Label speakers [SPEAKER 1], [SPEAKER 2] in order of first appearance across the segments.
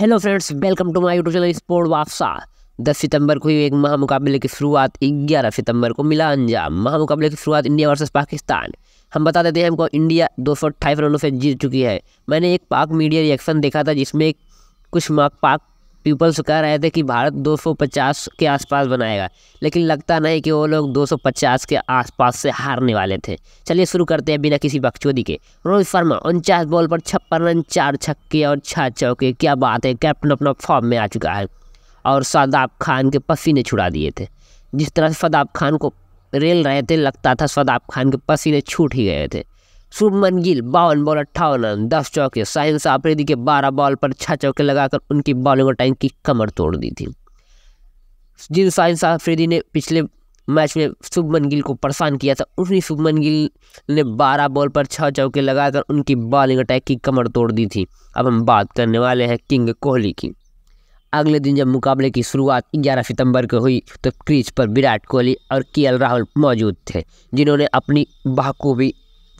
[SPEAKER 1] hello friends welcome to my YouTube channel sport वापसा दस सितंबर को ही एक महामुकाबले की शुरुआत ग्यारह सितंबर को मिला अंजाम महामुकाबले की शुरुआत इंडिया वर्सेस पाकिस्तान हम बता देते हैं हमको इंडिया दो सौ रनों से जीत चुकी है मैंने एक पाक मीडिया रिएक्शन देखा था जिसमें कुछ पाक पीपल्स कह रहे थे कि भारत 250 के आसपास बनाएगा लेकिन लगता नहीं कि वो लोग 250 के आसपास से हारने वाले थे चलिए शुरू करते हैं बिना किसी बकचोदी के रोहित शर्मा उनचास बॉल पर छप्पन रन चार छक्के और छः चौके क्या बात है कैप्टन अपना फॉर्म में आ चुका है और शादाब खान के पसीने छुड़ा दिए थे जिस तरह से शादाब खान को रेल रहे थे लगता था सदाब खान के पसीने छूट ही गए थे शुभमन गिल बावन बॉल अट्ठावन रन दस चौके साइन सापरेदी के बारह बॉल पर छह चौके लगाकर उनकी बॉलिंग अटैंक की कमर तोड़ दी थी जिन साइन साफरेदी ने पिछले मैच में शुभमन गिल को परेशान किया था उन्हीं शुभमन गिल ने 12 बॉल पर छः चौके लगाकर उनकी बॉलिंग अटैक की कमर तोड़ दी थी अब हम बात करने वाले हैं किंग कोहली की अगले दिन जब मुकाबले की शुरुआत 11 सितंबर को हुई तो क्रीज पर विराट कोहली और के राहुल मौजूद थे जिन्होंने अपनी बहको भी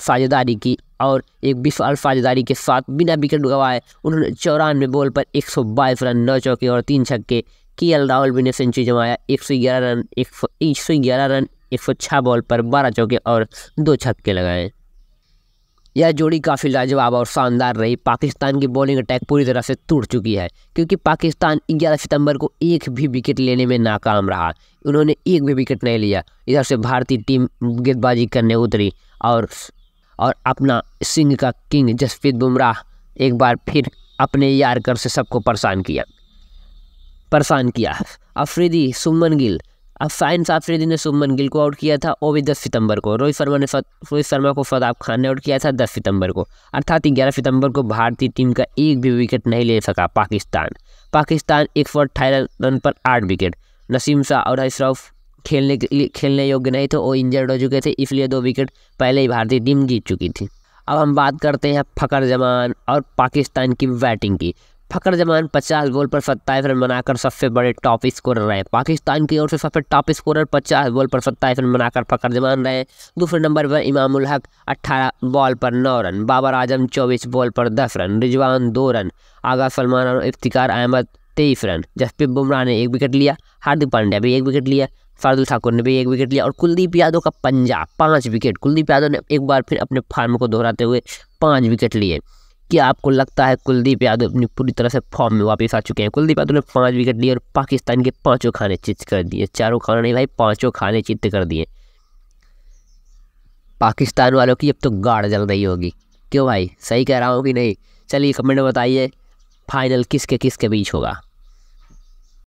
[SPEAKER 1] साझेदारी की और एक विशाल साझेदारी के साथ बिना विकेट गवाए उन्होंने चौरानवे बॉल पर बाईस रन नौ चौके और तीन छक्के के एल राहुल भी ने सेंचुरी जमाया ग्यारह रन एक सौ ग्यारह रन एक सौ छः बॉल पर बारह चौके और दो छक्के लगाए यह जोड़ी काफ़ी लाजवाब और शानदार रही पाकिस्तान की बॉलिंग अटैक पूरी तरह से टूट चुकी है क्योंकि पाकिस्तान 11 सितंबर को एक भी विकेट लेने में नाकाम रहा उन्होंने एक भी विकेट नहीं लिया इधर से भारतीय टीम गेंदबाजी करने उतरी और और अपना सिंह का किंग जसप्रीत बुमराह एक बार फिर अपने यारकर से सबको परेशान किया परेशान किया अफरीदी सुमन गिल अब साइंस अफरीदी ने सुमन गिल को आउट किया था वो भी दस सितंबर को रोहित शर्मा ने रोहित शर्मा को फताब खान ने आउट किया था दस सितंबर को अर्थात ग्यारह सितंबर को भारतीय टीम का एक भी विकेट नहीं ले सका पाकिस्तान पाकिस्तान एक सौ अट्ठाईस रन पर आठ विकेट नसीम शाह और अशरफ खेलने के लिए खेलने योग्य नहीं थे और इंजर्ड हो चुके थे इसलिए दो विकेट पहले ही भारतीय टीम जीत चुकी थी अब हम बात करते हैं फ़खर जमान और पाकिस्तान की बैटिंग की फ़खर जमान पचास बॉल पर सत्ताईस रन बनाकर सबसे बड़े टॉप स्कोरर रहे पाकिस्तान की ओर से सबसे टॉप स्कोरर पचास बॉल पर सत्ताईस रन बनाकर फ़खर जमान रहे दूसरे नंबर पर इमामुल हक अट्ठारह बॉल पर नौ रन बाबर आजम चौबीस बॉल पर दस रन रिजवान दो रन आगा सलमान और इफ्तिकार अहमद तेईस रन जसप्रीत बुमराह ने एक विकेट लिया हार्दिक पांड्या भी एक विकेट लिया शार्दुल ठाकुर ने भी एक विकेट लिया और कुलदीप यादव का पंजा पाँच विकेट कुलदीप यादव ने एक बार फिर अपने फार्म को दोहराते हुए पाँच विकेट लिए क्या आपको लगता है कुलदीप यादव अपनी पूरी तरह से फॉर्म में वापस आ चुके हैं कुलदीप यादव ने पाँच विकेट लिए और पाकिस्तान के पाँचों खाने चित्त कर दिए चारों खाना नहीं भाई पाँचों खाने चित्त कर दिए पाकिस्तान वालों की अब तो गाढ़ जल रही होगी क्यों भाई सही कह रहा हूँ कि नहीं चलिए कमेंट में बताइए फाइनल किसके किसके बीच होगा